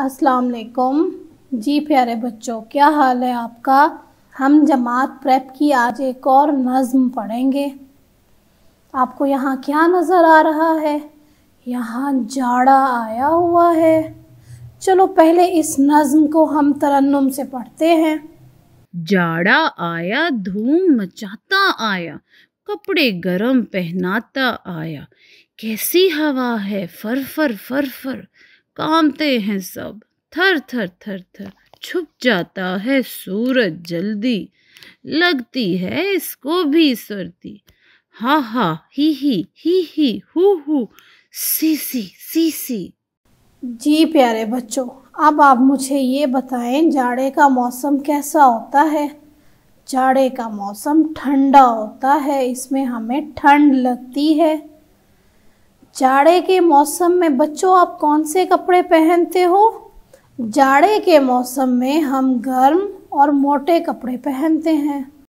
अस्सलाम वालेकुम जी प्यारे बच्चों क्या हाल है आपका हम जमात प्रेप की आज एक और नज़म पढ़ेंगे आपको यहाँ क्या नज़र आ रहा है यहाँ जाड़ा आया हुआ है चलो पहले इस नज़म को हम तरन्नुम से पढ़ते हैं जाड़ा आया धूम मचाता आया कपड़े गरम पहनाता आया कैसी हवा है फर फर फर फर कामते हैं सब थर थर थर थर छुप जाता है सूरज जल्दी लगती है इसको भी सर्दी हा हा ही ही ही ही हु हु सी सी सी सी जी प्यारे बच्चों अब आप मुझे ये बताएं जाड़े का मौसम कैसा होता है जाड़े का मौसम ठंडा होता है इसमें हमें ठंड लगती है जाड़े के मौसम में बच्चों आप कौन से कपड़े पहनते हो जाड़े के मौसम में हम गर्म और मोटे कपड़े पहनते हैं